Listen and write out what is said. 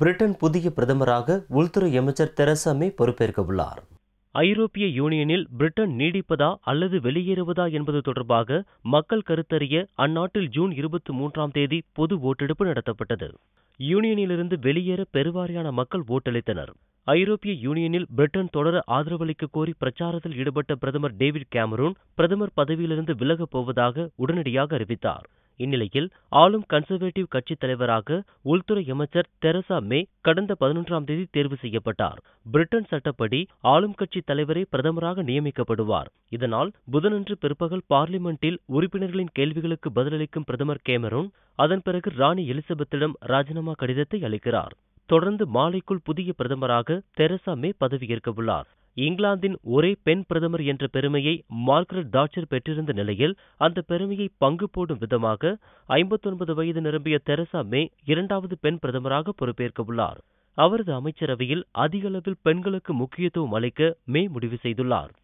Britain புதிய பிரதமராக உள்துறை அமைச்சர் தெரசா மே பொறுப்பேற்க உள்ளார் ஐரோப்பிய யூனியனில் பிரிட்டன் நீடிப்பதா அல்லது வெளியேறுவதா என்பது தொடர்பாக மக்கள் கருத்தறிய அந்நாட்டில் ஜூன் இருபத்தி மூன்றாம் தேதி பொது ஓட்டெடுப்பு நடத்தப்பட்டது யூனியனிலிருந்து வெளியேற பெருவாரியான மக்கள் ஓட்டளித்தனர் ஐரோப்பிய யூனியனில் பிரிட்டன் தொடர ஆதரவளிக்க கோரி பிரச்சாரத்தில் ஈடுபட்ட பிரதமர் டேவிட் கேமரூன் பிரதமர் பதவியிலிருந்து விலகப் போவதாக உடனடியாக அறிவித்தார் இந்நிலையில் ஆளும் கன்சர்வேட்டிவ் கட்சித் தலைவராக உள்துறை அமைச்சர் தெரசா மே கடந்த பதினொன்றாம் தேதி தேர்வு செய்யப்பட்டார் பிரிட்டன் சட்டப்படி ஆளும் கட்சித் தலைவரே பிரதமராக நியமிக்கப்படுவார் இதனால் புதனன்று பிற்பகல் பார்லிமெண்டில் உறுப்பினர்களின் கேள்விகளுக்கு பதிலளிக்கும் பிரதமர் கேமரூன் அதன் பிறகு ராணி எலிசபெத்திடம் ராஜினாமா கடிதத்தை அளிக்கிறார் தொடர்ந்து மாலைக்குள் புதிய பிரதமராக தெரசா மே பதவியேற்க உள்ளார் இங்கிலாந்தின் ஒரே பெண் பிரதமர் என்ற பெருமையை மார்கரெட் தாட்சர் பெற்றிருந்த நிலையில் அந்த பெருமையை பங்கு போடும் விதமாக ஐம்பத்தொன்பது வயது நிரம்பிய தெரசா மே இரண்டாவது பெண் பிரதமராக பொறுப்பேற்கவுள்ளார் அவரது அமைச்சரவையில் அதிக அளவில் பெண்களுக்கு முக்கியத்துவம் அளிக்க மே முடிவு செய்துள்ளார்